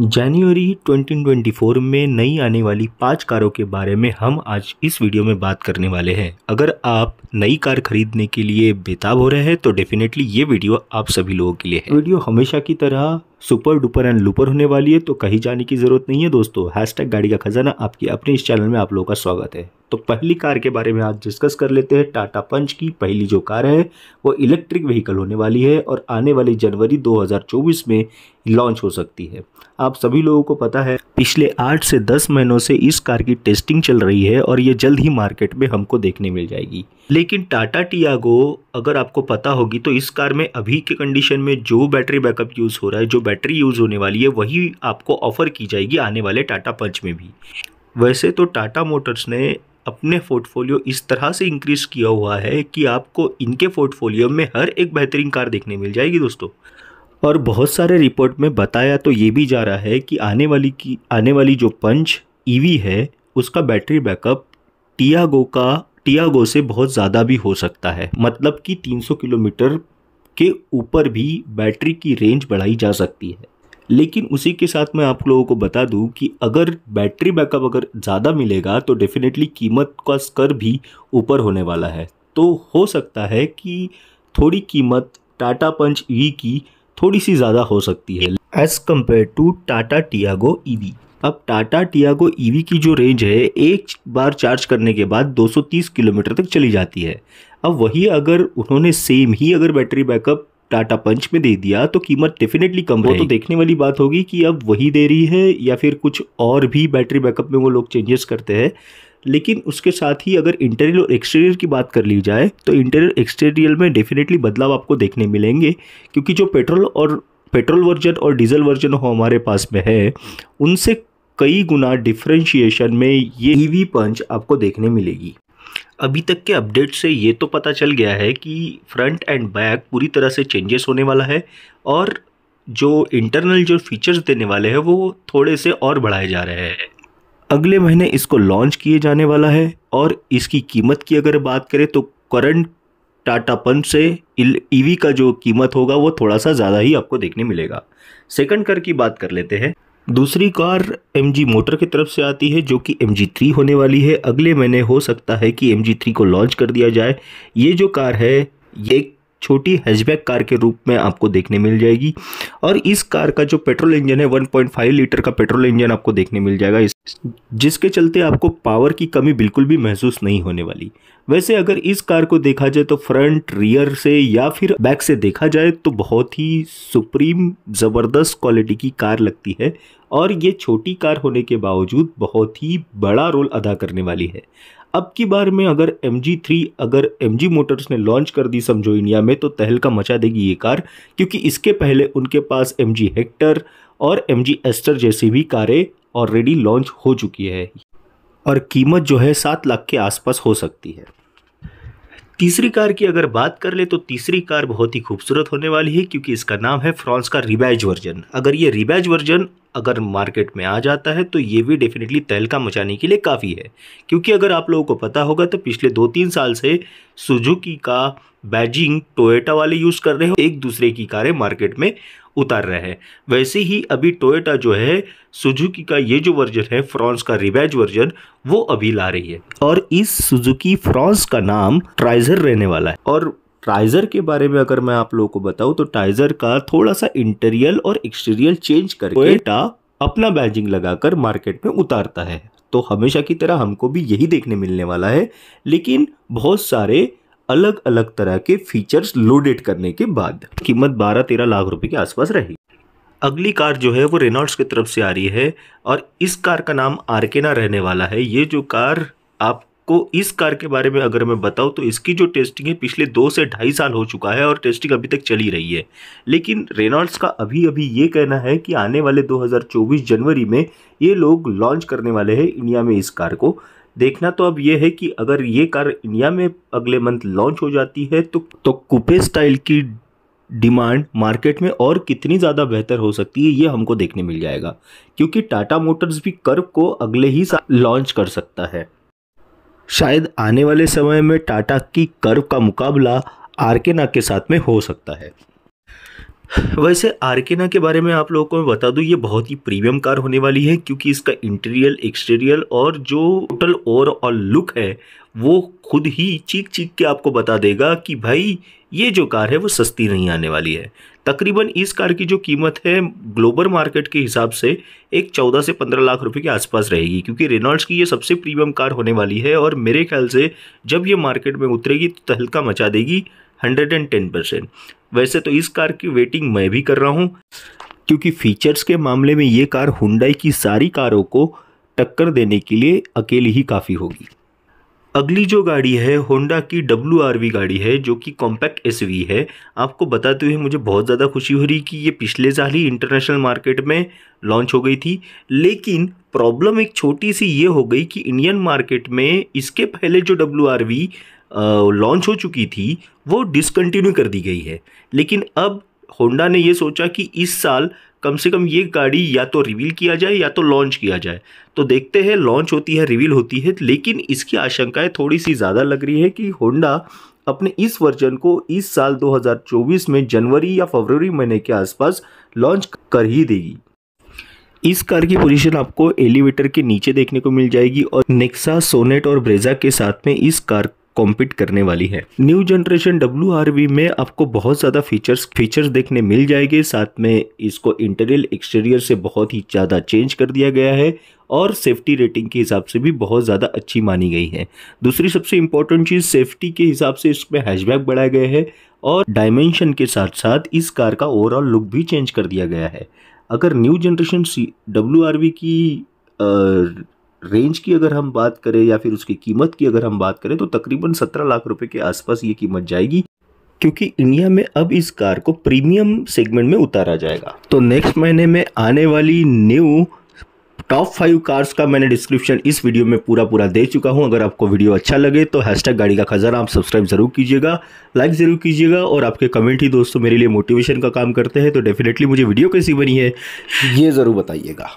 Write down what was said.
जनवरी 2024 में नई आने वाली पाँच कारों के बारे में हम आज इस वीडियो में बात करने वाले हैं अगर आप नई कार खरीदने के लिए बेताब हो रहे हैं तो डेफिनेटली ये वीडियो आप सभी लोगों के लिए है वीडियो हमेशा की तरह सुपर डुपर एंड लुपर होने वाली है तो कहीं जाने की ज़रूरत नहीं है दोस्तों हैशटैग गाड़ी का खजाना आपकी अपने इस चैनल में आप लोगों का स्वागत है तो पहली कार के बारे में आज डिस्कस कर लेते हैं टाटा पंच की पहली जो कार है वो इलेक्ट्रिक व्हीकल होने वाली है और आने वाली जनवरी 2024 में लॉन्च हो सकती है आप सभी लोगों को पता है पिछले आठ से दस महीनों से इस कार की टेस्टिंग चल रही है और ये जल्द ही मार्केट में हमको देखने मिल जाएगी लेकिन टाटा टियागो अगर आपको पता होगी तो इस कार में अभी के कंडीशन में जो बैटरी बैकअप यूज़ हो रहा है जो बैटरी यूज़ होने वाली है वही आपको ऑफ़र की जाएगी आने वाले टाटा पंच में भी वैसे तो टाटा मोटर्स ने अपने पोर्टफोलियो इस तरह से इंक्रीज़ किया हुआ है कि आपको इनके पोर्टफोलियो में हर एक बेहतरीन कार देखने मिल जाएगी दोस्तों और बहुत सारे रिपोर्ट में बताया तो ये भी जा रहा है कि आने वाली की आने वाली जो पंच ईवी e है उसका बैटरी बैकअप टियागो का टियागो से बहुत ज़्यादा भी हो सकता है मतलब कि 300 किलोमीटर के ऊपर भी बैटरी की रेंज बढ़ाई जा सकती है लेकिन उसी के साथ मैं आप लोगों को बता दूं कि अगर बैटरी बैकअप अगर ज़्यादा मिलेगा तो डेफिनेटली कीमत का स्कर भी ऊपर होने वाला है तो हो सकता है कि थोड़ी कीमत टाटा पंच ई e की थोड़ी सी ज़्यादा हो सकती है as compare to Tata Tiago E e अब टाटा टियागो ईवी e की जो रेंज है एक बार चार्ज करने के बाद 230 किलोमीटर तक चली जाती है अब वही अगर उन्होंने सेम ही अगर बैटरी बैकअप टाटा पंच में दे दिया तो कीमत डेफिनेटली कम वो तो देखने वाली बात होगी कि अब वही दे रही है या फिर कुछ और भी बैटरी बैकअप में वो लोग चेंजेस करते हैं लेकिन उसके साथ ही अगर इंटीरियर और एक्सटीरियर की बात कर ली जाए तो इंटीरियर एक्सटीरियर में डेफिनेटली बदलाव आपको देखने मिलेंगे क्योंकि जो पेट्रोल और पेट्रोल वर्जन और डीजल वर्जन हो हमारे पास में है उनसे कई गुना डिफ्रेंशिएशन में ये ईवी e पंच आपको देखने मिलेगी अभी तक के अपडेट से ये तो पता चल गया है कि फ्रंट एंड बैक पूरी तरह से चेंजेस होने वाला है और जो इंटरनल जो फीचर्स देने वाले हैं वो थोड़े से और बढ़ाए जा रहे हैं अगले महीने इसको लॉन्च किए जाने वाला है और इसकी कीमत की अगर बात करें तो करंट टाटा पंच से ईवी e का जो कीमत होगा वो थोड़ा सा ज़्यादा ही आपको देखने मिलेगा सेकंड कर की बात कर लेते हैं दूसरी कार एम जी मोटर की तरफ से आती है जो कि एम जी थ्री होने वाली है अगले महीने हो सकता है कि एम जी थ्री को लॉन्च कर दिया जाए ये जो कार है ये छोटी हैचबैक कार के रूप में आपको देखने मिल जाएगी और इस कार का जो पेट्रोल इंजन है 1.5 लीटर का पेट्रोल इंजन आपको देखने मिल जाएगा इस जिसके चलते आपको पावर की कमी बिल्कुल भी महसूस नहीं होने वाली वैसे अगर इस कार को देखा जाए तो फ्रंट रियर से या फिर बैक से देखा जाए तो बहुत ही सुप्रीम ज़बरदस्त क्वालिटी की कार लगती है और ये छोटी कार होने के बावजूद बहुत ही बड़ा रोल अदा करने वाली है अब की बार में अगर एम थ्री अगर एम मोटर्स ने लॉन्च कर दी समझो इंडिया में तो तहलका मचा देगी ये कार क्योंकि इसके पहले उनके पास एम जी हेक्टर और एम जी एस्टर जैसी भी कारें ऑलरेडी लॉन्च हो चुकी है और कीमत जो है सात लाख के आसपास हो सकती है तीसरी कार की अगर बात कर ले तो तीसरी कार बहुत ही खूबसूरत होने वाली है क्योंकि इसका नाम है फ्रांस का रिबैज वर्जन अगर ये रिबैज वर्जन अगर मार्केट में आ जाता है तो ये भी डेफिनेटली तहलका मचाने के लिए काफ़ी है क्योंकि अगर आप लोगों को पता होगा तो पिछले दो तीन साल से सुजुकी का बैजिंग टोयोटा वाले यूज़ कर रहे हो एक दूसरे की कारें मार्केट में उतार रहा है वैसे ही अभी टोयोटा जो है सुजुकी का ये जो वर्जन है फ्रांस का रिवैज वर्जन वो अभी ला रही है और इस सुजुकी फ्रांस का नाम ट्राइजर रहने वाला है और ट्राइजर के बारे में अगर मैं आप लोगों को बताऊं तो टाइजर का थोड़ा सा इंटीरियर और एक्सटीरियर चेंज करके टोयोटा अपना बैजिंग लगाकर मार्केट में उतारता है तो हमेशा की तरह हमको भी यही देखने मिलने वाला है लेकिन बहुत सारे अलग अलग तरह के फीचर्स लोडेड करने के बाद कीमत बारह तेरह लाख रुपए के आसपास रहेगी अगली कार जो है वो रेनॉल्ड्स की तरफ से आ रही है और इस कार का नाम आर्केना रहने वाला है ये जो कार आपको इस कार के बारे में अगर मैं बताऊं तो इसकी जो टेस्टिंग है पिछले दो से ढाई साल हो चुका है और टेस्टिंग अभी तक चली रही है लेकिन रेनॉल्ड्स का अभी अभी ये कहना है कि आने वाले 2024 जनवरी में ये लोग लॉन्च करने वाले हैं इंडिया में इस कार को देखना तो अब ये है कि अगर ये कार इंडिया में अगले मंथ लॉन्च हो जाती है तो तो कुपे स्टाइल की डिमांड मार्केट में और कितनी ज़्यादा बेहतर हो सकती है ये हमको देखने मिल जाएगा क्योंकि टाटा मोटर्स भी कर्व को अगले ही साल लॉन्च कर सकता है शायद आने वाले समय में टाटा की कर्व का मुकाबला आर के ना के साथ में हो सकता है वैसे आर्केना के बारे में आप लोगों को मैं बता दूं ये बहुत ही प्रीमियम कार होने वाली है क्योंकि इसका इंटीरियर एक्सटीरियर और जो टोटल ओवरऑल लुक है वो खुद ही चीख चीख के आपको बता देगा कि भाई ये जो कार है वो सस्ती नहीं आने वाली है तकरीबन इस कार की जो कीमत है ग्लोबल मार्केट के हिसाब से एक 14 से 15 लाख रुपए के आसपास रहेगी क्योंकि रेनॉल्ड्स की ये सबसे प्रीमियम कार होने वाली है और मेरे ख्याल से जब ये मार्केट में उतरेगी तो तहलका मचा देगी हंड्रेड एंड टेन परसेंट वैसे तो इस कार की वेटिंग मैं भी कर रहा हूँ क्योंकि फीचर्स के मामले में ये कार हुडाई की सारी कारों को टक्कर देने के लिए अकेली ही काफ़ी होगी अगली जो गाड़ी है होंडा की डब्ल्यू गाड़ी है जो कि कॉम्पैक्ट एस है आपको बताते हुए मुझे बहुत ज़्यादा खुशी हो रही कि ये पिछले साल ही इंटरनेशनल मार्केट में लॉन्च हो गई थी लेकिन प्रॉब्लम एक छोटी सी ये हो गई कि इंडियन मार्केट में इसके पहले जो डब्ल्यू लॉन्च हो चुकी थी वो डिसकंटिन्यू कर दी गई है लेकिन अब होंडा ने ये सोचा कि इस साल कम से कम ये गाड़ी या तो रिवील किया जाए या तो लॉन्च किया जाए तो देखते हैं लॉन्च होती है रिवील होती है लेकिन इसकी आशंकाएं थोड़ी सी ज़्यादा लग रही है कि होंडा अपने इस वर्जन को इस साल 2024 में जनवरी या फरवरी महीने के आसपास लॉन्च कर ही देगी इस कार की पोजीशन आपको एलिवेटर के नीचे देखने को मिल जाएगी और नेक्सा सोनेट और ब्रेजा के साथ में इस कार कॉम्पीट करने वाली है न्यू जनरेशन डब्ल्यू में आपको बहुत ज़्यादा फीचर्स फीचर्स देखने मिल जाएंगे साथ में इसको इंटीरियर एक्सटीरियर से बहुत ही ज़्यादा चेंज कर दिया गया है और सेफ्टी रेटिंग के हिसाब से भी बहुत ज़्यादा अच्छी मानी गई है दूसरी सबसे इंपॉर्टेंट चीज़ सेफ्टी के हिसाब से इसमें हैचबैक बढ़ाया गया है और डायमेंशन के साथ साथ इस कार का ओवरऑल लुक भी चेंज कर दिया गया है अगर न्यू जनरेशन सी डब्ल्यू की आ, रेंज की अगर हम बात करें या फिर उसकी कीमत की अगर हम बात करें तो तकरीबन सत्रह लाख रुपए के आसपास ये कीमत जाएगी क्योंकि इंडिया में अब इस कार को प्रीमियम सेगमेंट में उतारा जाएगा तो नेक्स्ट महीने में आने वाली न्यू टॉप फाइव कार्स का मैंने डिस्क्रिप्शन इस वीडियो में पूरा पूरा दे चुका हूं अगर आपको वीडियो अच्छा लगे तो हैशटैग गाड़ी का खजाना आप सब्सक्राइब जरूर कीजिएगा लाइक जरूर कीजिएगा और आपके कमेंट ही दोस्तों मेरे लिए मोटिवेशन का काम करते हैं तो डेफिनेटली मुझे वीडियो कैसी बनी है ये ज़रूर बताइएगा